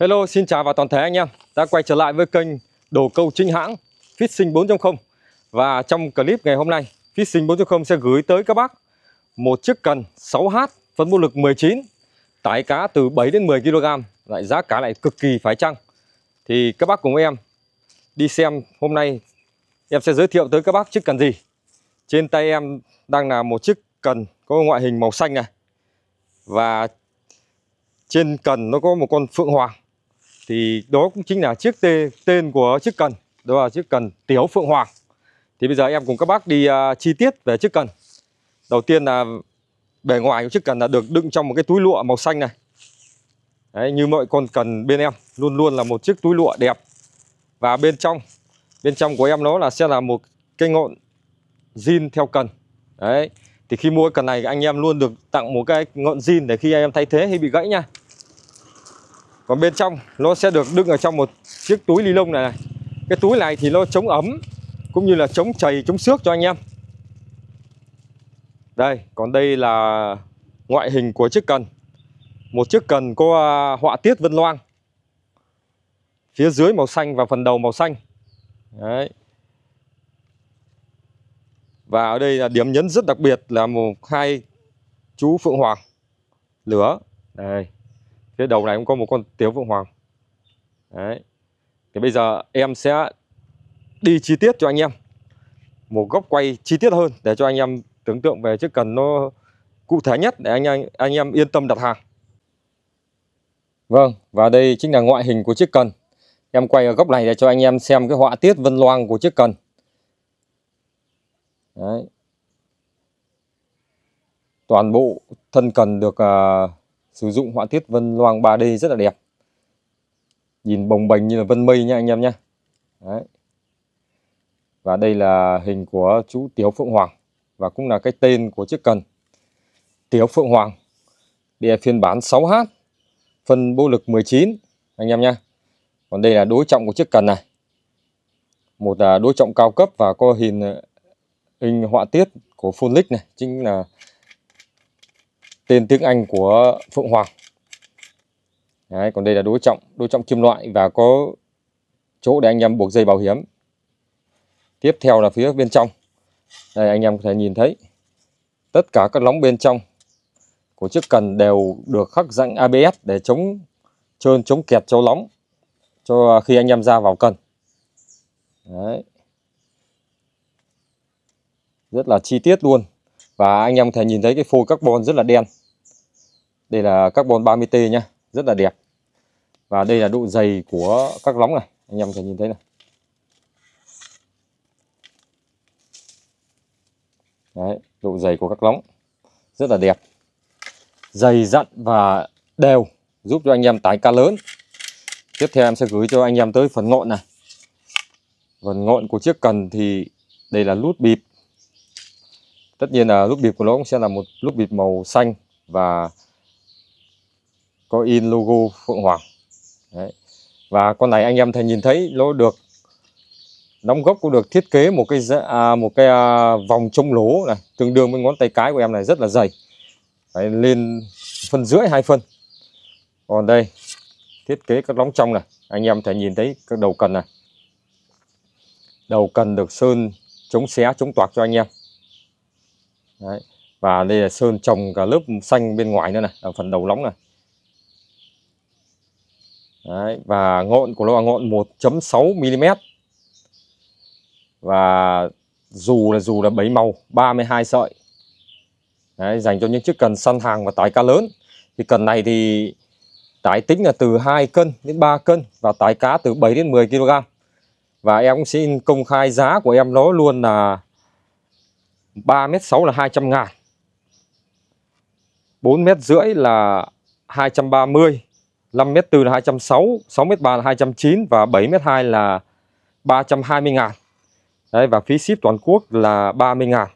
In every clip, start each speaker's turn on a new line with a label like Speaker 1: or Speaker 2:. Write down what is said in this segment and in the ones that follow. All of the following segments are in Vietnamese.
Speaker 1: Hello, xin chào và toàn thể anh em đã quay trở lại với kênh đồ câu chính hãng Fishing 4.0 Và trong clip ngày hôm nay Fishing 4.0 sẽ gửi tới các bác một chiếc cần 6H phân bố lực 19 tải cá từ 7 đến 10 kg lại giá cá lại cực kỳ phải chăng thì các bác cùng em đi xem hôm nay em sẽ giới thiệu tới các bác chiếc cần gì trên tay em đang là một chiếc cần có ngoại hình màu xanh này và trên cần nó có một con phượng hoàng thì đó cũng chính là chiếc tê, tên của chiếc cần đó là chiếc cần tiếu phượng hoàng thì bây giờ em cùng các bác đi uh, chi tiết về chiếc cần đầu tiên là bề ngoài của chiếc cần là được đựng trong một cái túi lụa màu xanh này Đấy, như mọi con cần bên em luôn luôn là một chiếc túi lụa đẹp và bên trong bên trong của em nó là sẽ là một cái ngọn zin theo cần đấy thì khi mua cần này anh em luôn được tặng một cái ngọn zin để khi anh em thay thế hay bị gãy nha còn bên trong nó sẽ được đựng ở trong một chiếc túi ni lông này, này cái túi này thì nó chống ấm cũng như là chống chày chống xước cho anh em đây còn đây là ngoại hình của chiếc cần một chiếc cần có à, họa tiết vân loang phía dưới màu xanh và phần đầu màu xanh đấy và ở đây là điểm nhấn rất đặc biệt là một hai chú phượng hoàng lửa đây phía đầu này cũng có một con tiếu vượng hoàng đấy thì bây giờ em sẽ đi chi tiết cho anh em một góc quay chi tiết hơn để cho anh em tưởng tượng về chiếc cần nó cụ thể nhất để anh anh, anh em yên tâm đặt hàng vâng và đây chính là ngoại hình của chiếc cần em quay ở góc này để cho anh em xem cái họa tiết vân loang của chiếc cần Đấy. toàn bộ thân cần được uh, sử dụng họa tiết vân loang 3D rất là đẹp nhìn bồng bềnh như là vân mây nha anh em nhé Đấy. và đây là hình của chú Tiểu Phượng Hoàng và cũng là cái tên của chiếc cần Tiểu Phượng Hoàng Đây phiên bản 6H phân bộ lực 19 anh em nhé còn đây là đối trọng của chiếc cần này một đối trọng cao cấp và có hình ờ, hình họa tiết của Phunix này chính là tên tiếng Anh của Phượng Hoàng. Đấy, còn đây là đối trọng, đối trọng kim loại và có chỗ để anh em buộc dây bảo hiểm. Tiếp theo là phía bên trong. Đây anh em có thể nhìn thấy tất cả các lóng bên trong của chiếc cần đều được khắc rãnh ABS để chống trơn chống kẹt cho lóng cho khi anh em ra vào cần. Đấy. Rất là chi tiết luôn và anh em có thể nhìn thấy cái phôi carbon rất là đen đây là carbon 30T nhá rất là đẹp và đây là độ dày của các lóng này anh em có thể nhìn thấy này Đấy, độ dày của các lóng rất là đẹp dày dặn và đều giúp cho anh em tái ca lớn tiếp theo em sẽ gửi cho anh em tới phần ngọn này phần ngọn của chiếc cần thì đây là nút bịp tất nhiên là lúc bịp của nó cũng sẽ là một lúc bịp màu xanh và có in logo phượng hoàng Đấy. và con này anh em thấy nhìn thấy nó được đóng gốc cũng được thiết kế một cái à, một cái à, vòng trông lố này tương đương với ngón tay cái của em này rất là dày Đấy, lên phân rưỡi hai phân còn đây thiết kế các lóng trong này anh em thể nhìn thấy các đầu cần này đầu cần được sơn chống xé chống toạc cho anh em Đấy. và đây là sơn trồng cả lớp xanh bên ngoài nữa này ở phần đầu lóng này Đấy. và ngọn của nó là ngọn 1.6 mm và dù là dù là bấy màu 32 sợi Đấy, dành cho những chiếc cần săn hàng và tải cá lớn thì cần này thì tải tính là từ 2 cân đến 3 cân và tải cá từ 7 đến 10 kg và em cũng xin công khai giá của em nó luôn là 3m6 là 200 ngàn 4 mét rưỡi là 230 5 mét 4 là 260 6 mét 3 là 209 và 7 mét 2 là 320 ngàn Đấy, và phí ship toàn quốc là 30 ngàn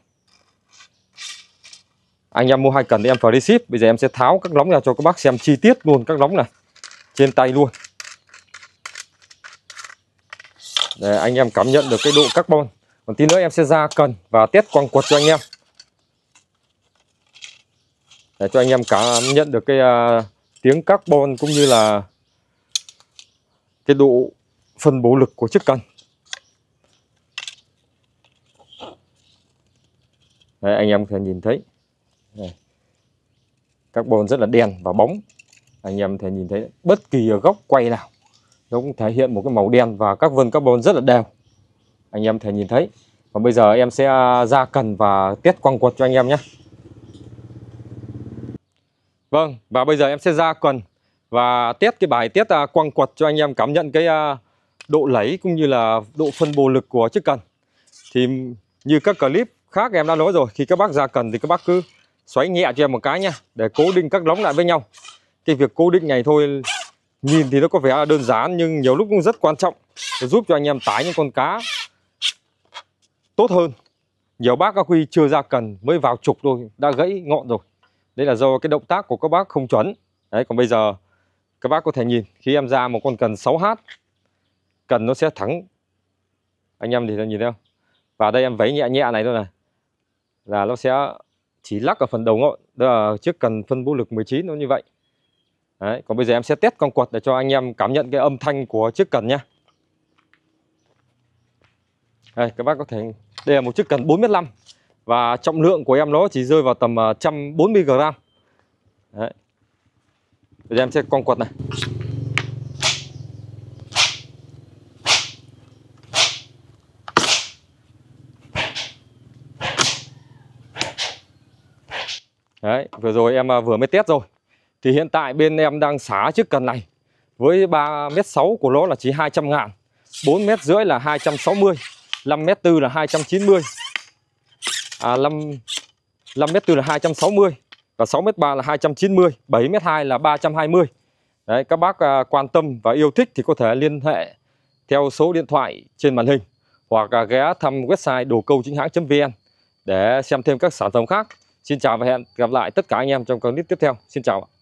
Speaker 1: anh em mua hai cần thì em free ship bây giờ em sẽ tháo các lóng ra cho các bác xem chi tiết luôn các lóng này trên tay luôn để anh em cảm nhận được cái độ carbon còn tí nữa em sẽ ra cần và test quăng quật cho anh em để cho anh em cảm nhận được cái uh, tiếng carbon cũng như là cái độ phân bố lực của chiếc cần Đấy, anh em có thể nhìn thấy Đây. carbon rất là đen và bóng anh em có thể nhìn thấy bất kỳ góc quay nào nó cũng thể hiện một cái màu đen và các vân carbon rất là đều anh em thể nhìn thấy và bây giờ em sẽ à, ra cần và tiết quăng quật cho anh em nhé Vâng và bây giờ em sẽ ra quần và test cái bài test à, quăng quật cho anh em cảm nhận cái à, độ lấy cũng như là độ phân bổ lực của chiếc cần thì như các clip khác em đã nói rồi khi các bác ra cần thì các bác cứ xoáy nhẹ cho em một cái nha để cố định các lóng lại với nhau cái việc cố định này thôi nhìn thì nó có vẻ đơn giản nhưng nhiều lúc cũng rất quan trọng giúp cho anh em tái những con cá tốt hơn nhiều bác các quy chưa ra cần mới vào trục thôi đã gãy ngọn rồi đây là do cái động tác của các bác không chuẩn đấy còn bây giờ các bác có thể nhìn khi em ra một con cần 6h cần nó sẽ thẳng anh em thì nhìn thấy không và đây em vấy nhẹ nhẹ này thôi này là nó sẽ chỉ lắc ở phần đầu ngọn đó là chiếc cần phân bố lực 19 nó như vậy Đấy, còn bây giờ em sẽ test con quật để cho anh em cảm nhận cái âm thanh của chiếc cần nhé đây, các bác có thể đây là một chiếc cần 4m5 và trọng lượng của em nó chỉ rơi vào tầm 140 à, g. Đấy. Bây giờ em sẽ con quật này. Đấy, vừa rồi em à, vừa mới test rồi. Thì hiện tại bên em đang xả chiếc cần này với 3m6 của nó là chỉ 200 ngàn, 4m rưỡi là 260 5m4 là 290 à, 5, 5m4 là 260 và 6m3 là 290 7m2 là 320 Đấy, các bác à, quan tâm và yêu thích thì có thể liên hệ theo số điện thoại trên màn hình hoặc à, ghé thăm website đồ câu chính hãng.vn để xem thêm các sản phẩm khác. Xin chào và hẹn gặp lại tất cả anh em trong clip tiếp theo. Xin chào ạ.